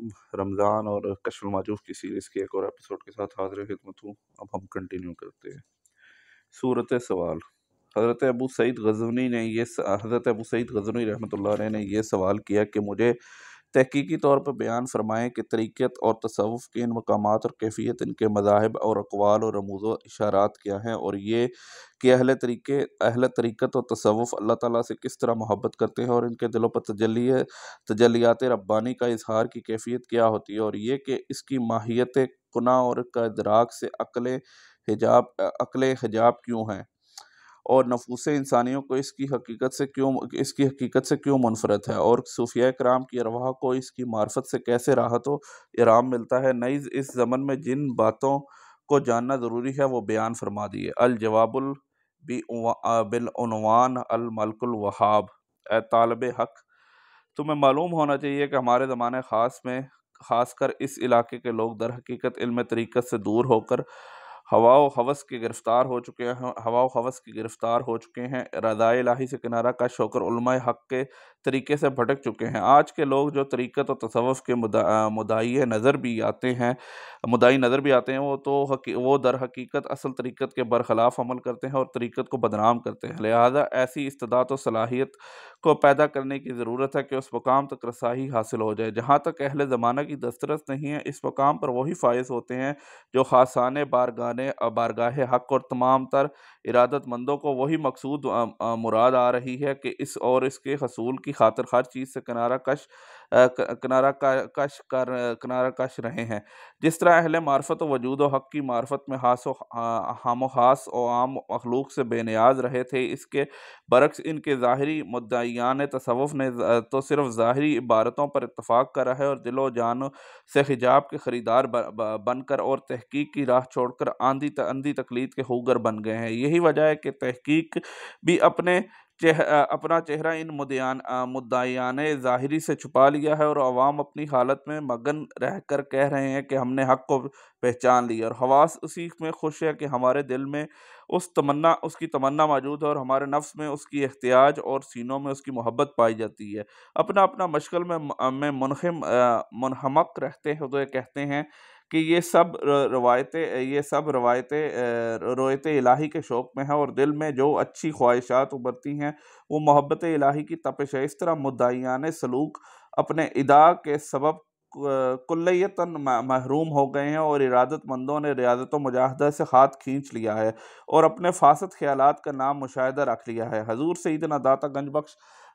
वालेकुम रमज़ान और कशफ माजूफ की सीरीज़ के एक और एपिसोड के साथ हाजिर खिदमत हूँ अब हम कंटिन्यू करते हैं सूरत सवाल हज़रत अबू सईद गजनी ने ये हज़रत अबू सईद गजनी रहमत ने ये सवाल किया कि मुझे तहकीकी तौर पर बयान फरमाएँ कि तरीक़त और तसवुफ़ के इन मकाम और कैफियत इनके मजाहब और अकवाल और रमूज़ व इशारात क्या हैं और ये कि अहल तरीक़े अहल तरीक़त और तसवुफ़ अल्लाह ताला से किस तरह मोहब्बत करते हैं और इनके दिलों पर तजली तजलियात रब्बानी का इजहार की कैफियत क्या होती है और ये कि इसकी माहियत कुना और का इदराक से अकल हिजाब अकल हिजाब क्यों हैं और नफूस इंसानियों को इसकी हकीकत से क्यों इसकी हकीकत से क्यों मुनफरद है और सूफिया कराम की अरवाह को इसकी मार्फत से कैसे राहत व आराम मिलता है नई इस जमन में जिन बातों को जानना ज़रूरी है वो बयान फरमा दिए अलजवाबुल बिलवान अलमलकुलवाब ए तालब हक़ तुम्हें मालूम होना चाहिए कि हमारे ज़माने ख़ास में ख़ास कर इस इलाके के लोग दर हकीकत इल्म तरीक़त से दूर होकर हवा हवस के गिरफ्तार हो चुके हैं हवा हवस के गिरफ्तार हो चुके हैं रदाय लाही से किनारा का शोकर उलमा हक के तरीके से भटक चुके हैं आज के लोग जो तरीक़त और तसवफ़ के मुदा मुदाई नज़र भी आते हैं मुदाई नज़र भी आते हैं वो तो वो दर हकीकत असल तरीक़त के बरखिलाफ़ अमल करते हैं और तरीक़त को बदनाम करते हैं लिहाजा ऐसी इस्तात और सलाहियत को पैदा करने की ज़रूरत है कि उस मकाम तक रसाही हासिल हो जाए जहाँ तक अहल ज़माना की दस्तरस नहीं है इस मकाम पर वही फायज होते हैं जो खासान बारगान ने बारगाह हक और तमाम तर इरादतमंदों को वही मकसूद मुराद आ रही है कि इस और इसके हसूल की खातर हर चीज़ से किनारा कश किनारा का कश कर किनारा कश रहे हैं जिस तरह अहल मार्फत वजूद हक़ की मार्फत में हास व हम हास और आम मखलूक से बेनियाज रहे थे इसके बरक्स इनके ज़ाहरी मुद्दान तसवफ़ ने तो सिर्फ ज़ाहरी इबारतों पर इतफ़ाक़ करा है और दिलो जान से हिजाब के ख़रीदार बनकर और तहकीक की राह छोड़कर आंधी आंधी तकलीद के होगर बन गए हैं ये यही वजह है कि तहकीक भी अपने चेह, अपना चेहरा इन मुदयान मुद्दायान ज़ाहरी से छुपा लिया है और आवाम अपनी हालत में मगन रह कर कह रहे हैं कि हमने हक को पहचान लिया और हवास उसी में खुश है कि हमारे दिल में उस तमन्ना उसकी तमन्ना मौजूद है और हमारे नफ्स में उसकी एहतियाज और सीनों में उसकी मोहब्बत पाई जाती है अपना अपना मशकल में में मुनहम मुनहमक रहते हुए कहते हैं कि ये सब रवायतें ये सब रवायतें रोयत इलाही के शौक़ में है और दिल में जो अच्छी ख्वाहिशात उभरती हैं वो मोहब्बत इलाही की तपश है इस तरह मुद्दान सलूक अपने इदा के सबब कुल्लता महरूम हो गए हैं और इरादतमंदों ने रियाजत मुजाहदा से हाथ खींच लिया है और अपने फासद ख्याल का नाम मुशाह रख लिया है हजूर सईदना दाता गंज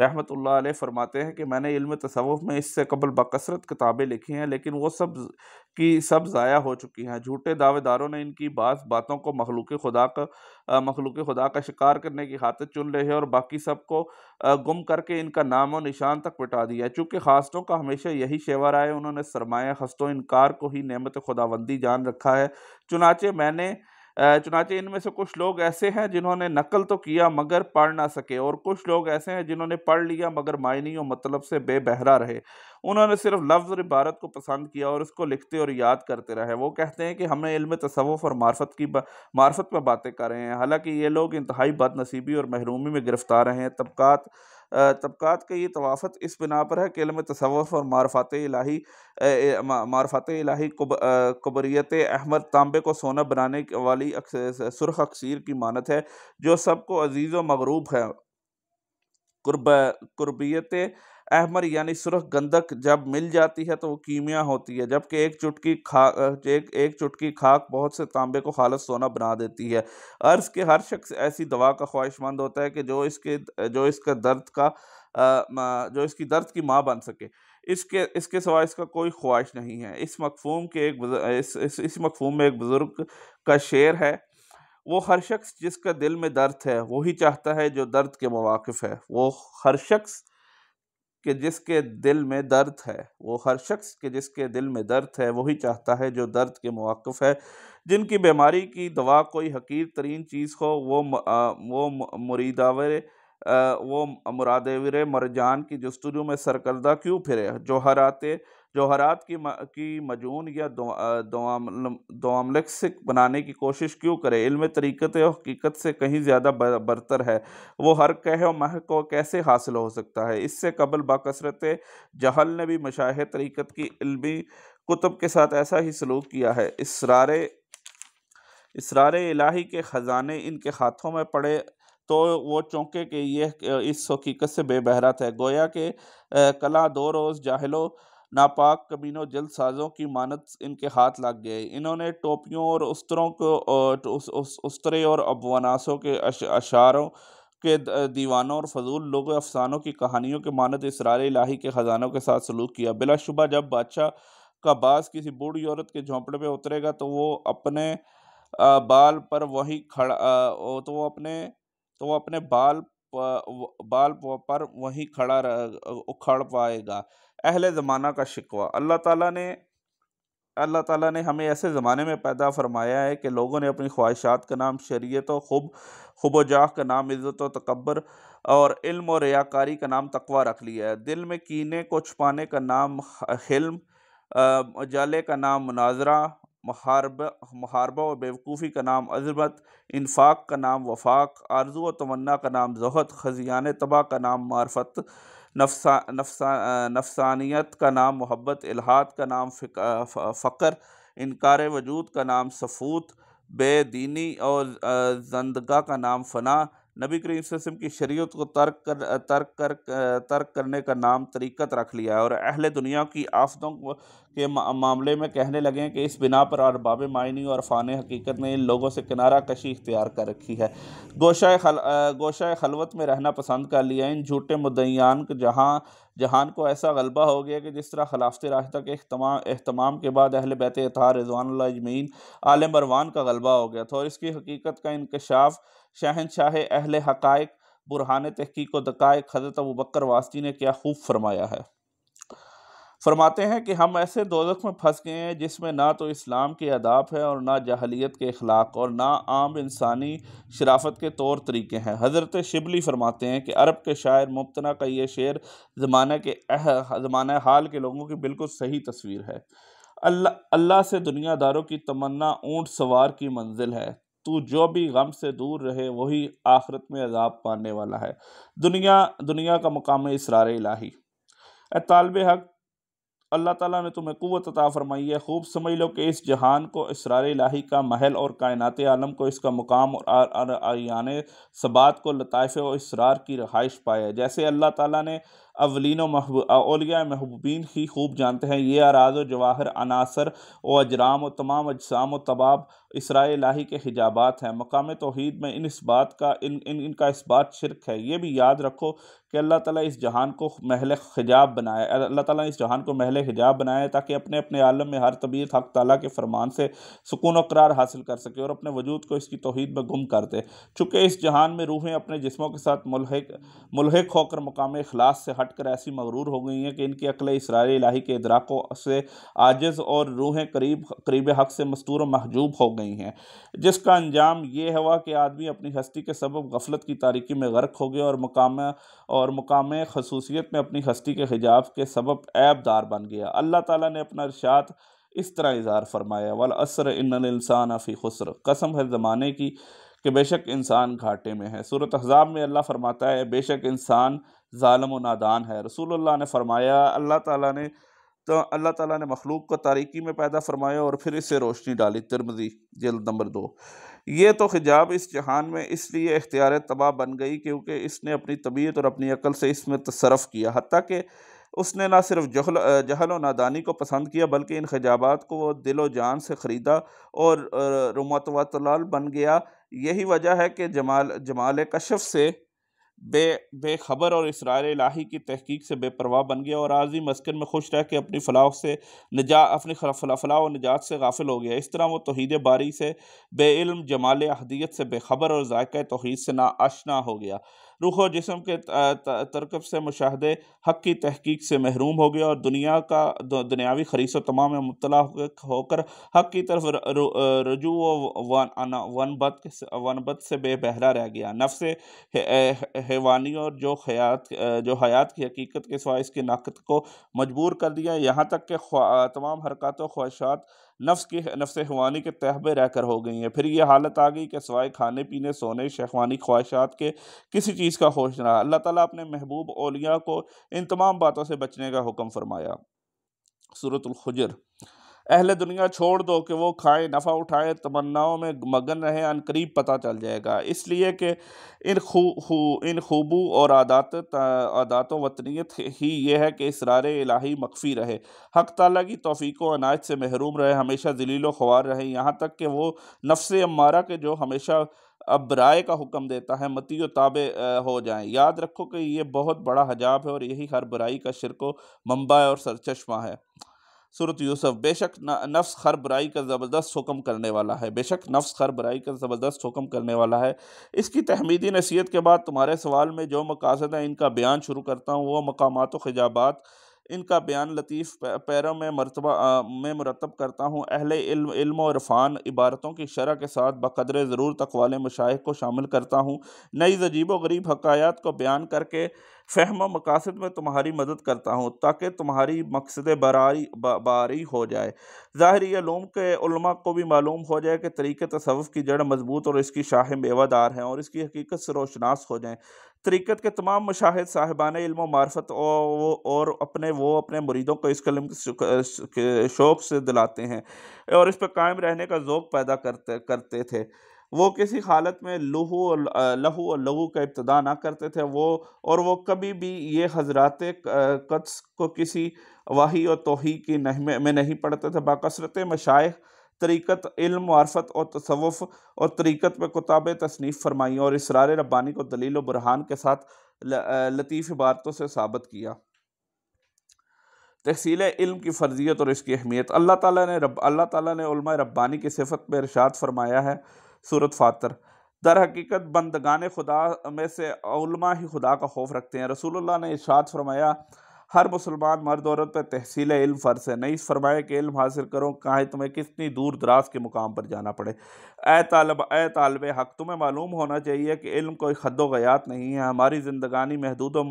रहमत ला फरमाते हैं कि मैंने इल्म तसव्वुफ़ में इससे कबल बकसरत किताबें लिखी हैं लेकिन वो सब की सब ज़ाया हो चुकी हैं झूठे दावेदारों ने इनकी बात बातों को मखलूक खुदा का मखलूक खुदा का शिकार करने की खातिर चुन रहे और बाकी सब को गुम करके इनका नाम और निशान तक मिटा दिया है चूँकि खास्तों का हमेशा यही शेवर रहा है उन्होंने सरमाया खस्तों इनकार को ही नमत खुदाबंदी जान रखा है चुनाचे मैंने चुनाचे इनमें से कुछ लोग ऐसे हैं जिन्होंने नकल तो किया मगर पढ़ ना सके और कुछ लोग ऐसे हैं जिन्होंने पढ़ लिया मगर मायने और मतलब से बेबहरा रहे उन्होंने सिर्फ लफ्ज़ और इबारत को पसंद किया और उसको लिखते और याद करते रहे वो कहते हैं कि हमने इल्म तसवफ़ और मार्फत की मार्फत पर बातें कर रहे हैं हालांकि ये लोग इंतहाई बदनसीबी और महरूमी में गिरफ्तार रहे हैं तबकात तबक़ात के ये तवाफ़त इस बिना पर है कि इलम तसवफ़ और मारफात इलाही मारफात इलाही कुब, कुबरीत अहमद तांबे को सोना बनाने वाली सुरख अक्सर की मानत है जो सबको अजीज़ व मगरूब है कुर्ब कुर्बियत अहमर यानी सुरख गंधक जब मिल जाती है तो वो कीमिया होती है जबकि एक चुटकी खा एक एक चुटकी खाक बहुत से तांबे को खालस सोना बना देती है अर्ज़ के हर शख्स ऐसी दवा का ख्वाहिशमंद होता है कि जो इसके जो इसका दर्द का जो इसकी दर्द की माँ बन सके इसके इसके सवा इसका कोई ख्वाहिश नहीं है इस मकफूम के एक इस, इस, इस मकफूम में एक बुज़ुर्ग का शेर है वो हर शख्स जिसका दिल में दर्द है वही चाहता है जो दर्द के मवाक़ है वो हर शख्स कि जिसके दिल में दर्द है वो हर शख्स के जिसके दिल में दर्द है वही चाहता है जो दर्द के मौक़ है जिनकी बीमारी की दवा कोई हकीर तरीन चीज़ हो वो वो मुरीदावर वो विर मरजान की जस्तजू में सरकर्दा क्यों फिरे जौहरात जौहरात की म, की मजून या दोमलक्स बनाने की कोशिश क्यों करे इल्म तरीक़त हकीकत से कहीं ज़्यादा बरतर है वो हर कह मह को कैसे हासिल हो सकता है इससे कबल बसरत जहल ने भी मशाह तरीक़त की इलमी कुतुब के साथ ऐसा ही सलूक किया है इसरार इसरार इलाही के ख़जाने इनके हाथों में पड़े तो वो चौंके कि यह इस हकीकत से बेबहरा था गोया के कला दो रोज़ जाहलो नापाक कमीनों जल साजों की मानत इनके हाथ लग गए इन्होंने टोपियों और उस्तरों को उस्तरे और अबवानासों के अशारों के दीवानों और फजूल लोग अफसानों की कहानियों के मानत इसरार इलाही के ख़जानों के साथ सलूक किया बिलाशुबा जब बादशाह का बास किसी बूढ़ी औरत के झोंपड़े पर उतरेगा तो वो अपने बाल पर वही खड़ा तो वो अपने तो वो अपने बाल बाल पर वहीं खड़ा रह उखड़ पाएगा अहल ज़माना का शिकवा अल्लाह ताला ने अल्लाह ताला ने हमें ऐसे ज़माने में पैदा फरमाया है कि लोगों ने अपनी ख्वाहिशात का नाम शरीयत और खुब खुब का नाम इज़्ज़त और तकबर और इल्म और रियाकारी का नाम तकवा रख लिया है दिल में कीने को छुपाने का नाम हिल्म जाले का नाम मुनाजरा महारबा महारबा और बेवकूफ़ी का नाम अजमत इनफाक़ का नाम वफाक आरजू और तमन्ना का नाम जहत खजियान तबाह का नाम मार्फत नफसा नफसा नफसानियत का नाम मोहब्बत इलाहात का नाम फ़कर इनकार वजूद का नाम सफूत बेदीनी और जंदगा का नाम फ़ना नबी करीम की शरीयत को तर्क कर तर्क कर तर्क करने का नाम तरीक़त रख लिया है और अहल दुनिया की आफतों के मामले में कहने लगे कि इस बिना पर अरबाब मायनी और फ़ान हकीकत ने इन लोगों से किनारा कशी इख्तियार कर रखी है गोशा खल गोशा खलवत में रहना पसंद कर लिया इन झूठे के जहाँ जहान को ऐसा गलबा हो गया कि जिस तरह खलाफत रास्ता के अहतमाम के बाद अहल बैत अतार रिजवान अजमीन आलम बरवान का गलबा हो गया था और इसकी हकीकत का इंकशाफ़ शहनशाह अहल हकायक बुरहान तहकीक दकायक हज़रत अबू बकर वास्ती ने क्या खूब फरमाया है फरमाते हैं कि हम ऐसे दोजख में फंस गए हैं जिसमें ना तो इस्लाम के आदाब है और ना जहलीत के अखलाक और ना आम इंसानी शराफत के तौर तरीके हैं हज़रत शिबली फरमाते हैं कि अरब के शायर मुबतना का ये शेर जमाने के ज़माना हाल के लोगों की बिल्कुल सही तस्वीर है अल्लाह अल्ला से दुनियादारों की तमन्ना ऊँट सवार की मंजिल है तू जो भी गम से दूर रहे वही आखरत में अजाब पाने वाला है दुनिया दुनिया का मकाम इसरार इलाही तालब हक अल्लाह ताला ने तुम्हें क़वत अता फरमाई है खूब समझ लो कि इस जहान को इसरार इलाही का महल और कायनात आलम को इसका मुकाम और आयान सबात को लताइफ और इसरार की रहाइश पाया है जैसे अल्लाह ताला ने अवलिन अलिया महबूबिन ही खूब जानते हैं ये आराज व जवाहर अनासर व अजराम और तमाम अजसाम व तबाब लाही के हिजाबात हैं मकाम तोहद में इन इस बात का इन इन इनका इस बात शिरक है ये भी याद रखो कि अल्लाह ताली इस जहान को महल हिजाब बनाए अल्लाह ताली इस जहान को महल हिजाब बनाए ताकि अपने अपने आलम में हर तबीयत हक ताली के फरमान से सुकून करार हासिल कर सके और अपने वजूद को इसकी तोहद में गुम कर दे चूँकि इस जहान में रूहें अपने जिसमों के साथ मुलहक मुलहक होकर मकाम अखलास से हटकर ऐसी मगरूर हो गई हैं कि इनकी अकल इसराइल इलाही के इदराकों से आजिज़ और रूहें करीब करीब हक से मस्तूर महजूब हो गई हैं जिसका अंजाम ये हुआ कि आदमी अपनी हस्ती के सबब गफलत की तारीकी में गर्क हो गया और मकाम और मकाम खसूसियत में अपनी हस्ती के हिजाब के सबब ऐबदार बन गया अल्लाह ताली ने अपना अरसात इस तरह इज़हार फरमाया वाल असर इन इंसान आफ़ी खसर कसम है ज़माने की कि बेशक इंसान घाटे में है सूरत हज़ाब में अल्लाह फरमाता है बेशक इंसान ालम नादान है रसूलुल्लाह ने फरमाया अल्लाह ताला ने तो अल्लाह ताला ने मखलूक को तारीकी में पैदा फरमाया और फिर इसे रोशनी डाली तिरमजी जल्द नंबर दो ये तो हिजाब इस जहान में इसलिए इख्तियार तबाह बन गई क्योंकि इसने अपनी तबीयत और अपनी अकल से इसमें तसरफ़ किया हती कि उसने ना सिर्फ जहल जहल व नादानी को पसंद किया बल्कि इन हिजाबात को वो दिलो जान से ख़रीदा और तलाल बन गया यही वजह है कि जमाल जमाल कशफ से बे बेखबर और इसरार इलाही की तहकीक से बेपरवाह बन गया और आजी मस्किन में खुश रह के अपनी फलाह से निजा अपनी फलाह और निजात से गाफिल हो गया इस तरह वो तोहद बारी से बेइल्म जमाल अहदियत से बेखबर और ऐक़ तोहद से आशना हो गया रूह जिसम के तरकब से मुशाहदे हक की तहकीक से महरूम हो गया और दुनिया का दुनियावी खरीसो तमाम में मुबला होकर हक की तरफ रजू वन वनबत से बेबहरा रह गया नफ्स हैवानी और जो हयात जो हयात की हकीकत के सवा इसकी नाकत को मजबूर कर दिया यहाँ तक के तमाम हरकत व ख्वाहिशात नफ्स की नफ्स हवानी के तहब रहकर हो गई हैं फिर यह हालत आ गई कि सवाए खाने पीने सोने शेखवानी ख्वाहिशात के किसी चीज़ का होश रहा अल्लाह ताला अपने महबूब ओलिया को इन तमाम बातों से बचने का हुक्म फरमाया सूरतुल खुजर अहल दुनिया छोड़ दो कि वो खाएं नफ़ा उठाएं तमन्नाओं में मगन रहें अनकरीब पता चल जाएगा इसलिए कि इन खू खू इन खूबू और आदात आदात वतनीत ही ये है कि इसरार इलाही मकफ़ी रहे हक तला की तोफ़ी अनाज से महरूम रहे हमेशा जलील ख्वार रहे यहाँ तक कि वो नफ्स अमारा के जो हमेशा अब राय का हुक्म देता है मती ताबे हो जाएं याद रखो कि ये बहुत बड़ा हजाब है और यही हर बुराई का शिरको मंबा और सरचश्मा है सूरत यूसुफ बेशक नफ्स हर बुराई का ज़बरदस्त हुक्म करने वाला है बेशक नफ्स हर बुराई का ज़बरदस्त हुक्म करने वाला है इसकी तहमीदी नसीहत के बाद तुम्हारे सवाल में जो मकासद हैं इनका बयान शुरू करता हूँ वह मकामात व खिजाबात इनका बयान लतीफ़ पैरों में मरतबा में मरतब करता हूँ अहल इल्म और इरफान इबारतों की शरह के साथ बकदर ज़रूर तक वाले मुशाह को शामिल करता हूँ नई अजीब गरीब हकायात को बयान करके फ़हम मकासद में तुम्हारी मदद करता हूँ ताकि तुम्हारी मकसद बरारी बारी हो जाए ज़ाहरी ूम के उलमा को भी मालूम हो जाए कि तरीक़ तसवफ़ की जड़ मजबूत और इसकी शाह मेवादार हैं और इसकी हकीकत से रोशनास हो जाएँ तरीक़त के तमाम मुशाहिद साहिबान इल्म मार्फत और अपने वो अपने मुरीदों को इस कलम के शौक़ से दिलाते हैं और इस पर कायम रहने का जोक पैदा करते करते थे वो किसी हालत में लहू और लहू और लहू का इब्तदा ना करते थे वो और वो कभी भी ये हजरात कत्स को किसी वाही और तोही की नहीं में नहीं पढ़ते थे बाकसरत मशाइ तरीक़त इल्म वारफत और तसवुफ़ और तरीक़त में कुताब तसनीफ़ फरमाई और इसरार रब्बानी को दलील व बुरहान के साथ लतीफ़ इबारतों से साबित किया तहसील इल्म की फ़र्जियत और इसकी अहमियत अल्लाह ताला ने रब अल्लाह ताला ने उल्मा रब्बानी की सिफत में इरशाद फरमाया है सूरत फ़ातर दर हकीकत बंदगान खुदा में से उल्मा ही खुदा का खौफ रखते हैं रसूलुल्लाह ने इरशाद फरमाया हर मुसलमान मर्द औरत पर तहसील इल्म फ़र्ज है नहीं फरमाए कि इल्म हासिल करो कहाँ तुम्हें कितनी दूर दराज के मुकाम पर जाना पड़े ए तालब ए तालब हक तुम्हें मालूम होना चाहिए कि इल्म कोई खद वयात नहीं है हमारी ज़िंदगानी महदूद व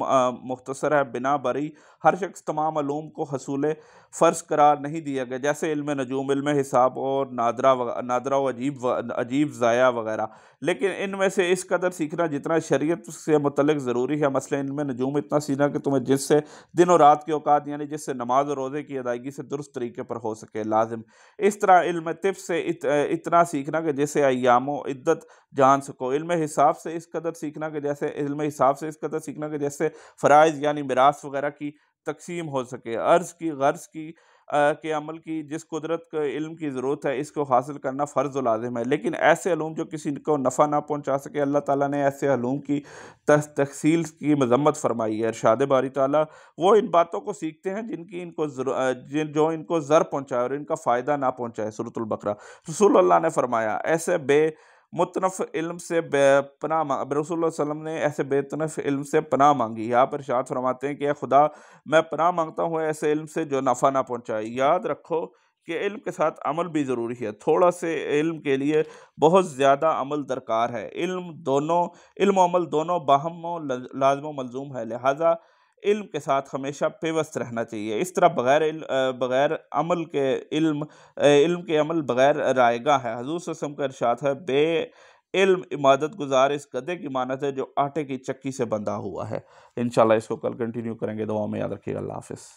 मुख्तसर है बिना बरी हर शख्स तमाम आलूम को हसूल फ़र्ज करार नहीं दिया गया जैसे इल्म नजूम इल्म हिसाब और नादरा नादरा व अजीब व, अजीब ज़ाया वगैरह लेकिन इनमें से इस कदर सीखना जितना शरीय से मतलब ज़रूरी है मसला इनमें नजूम इतना सीखना कि तुम्हें जिससे दिन दिन और रात के अवकात यानी जिससे नमाज और रोज़े की अदायगी से दुरुस्त तरीके पर हो सके लाजिम इस तरह इल्म तिब से इत, इतना सीखना कि जैसे अयामो इद्दत जान सको इल्म हिसाब से इस कदर सीखना कि जैसे इल्म हिसाब से इस कदर सीखना कि जैसे फ़राइज़ यानी मिरास वगैरह की तकसीम हो सके अर्ज़ की गर्ज़ की के अमल की जिस कुदरत के इल्म की ज़रूरत है इसको हासिल करना फ़र्ज़ लाजिम है लेकिन ऐसे हलूम जो किसी को नफ़ा ना पहुँचा सके अल्लाह ताला ने ऐसे हलूम की तकसील की मजम्मत फरमाई है अरशाद बारी ताला वो इन बातों को सीखते हैं जिनकी इनको जिन जो इनको ज़र पहुँचाए और इनका फ़ायदा ना पहुँचाए सूरतुल्बकरा रसूल अल्लाह ने फरमाया ऐसे बे मुतनफ़ इल्म से पना मांग वसलम ने ऐसे बेतनफ़ इल्म से पनाह मांगी यहाँ पर शाद फरमाते हैं कि खुदा मैं पनाह मांगता हूँ ऐसे इल्म से जो नफ़ा ना पहुँचाए याद रखो कि इल्म के साथ अमल भी ज़रूरी है थोड़ा से इल्म के लिए बहुत ज़्यादा अमल दरकार है इल्म दोनों इल्म अमल दोनों बाहम लाजम मलजूम है लिहाजा इल्म के साथ हमेशा पेवस्त रहना चाहिए इस तरह बगैर बगैर अमल के इल्म इल्म के अमल बगैर रायगा है हजूर वसम का इर्शाद है बे इल्म इमादत गुजार इस गदे की मानत है जो आटे की चक्की से बंधा हुआ है इन इसको कल कंटिन्यू करेंगे दवाओं में याद रखिएगा अल्लाह हाफिज़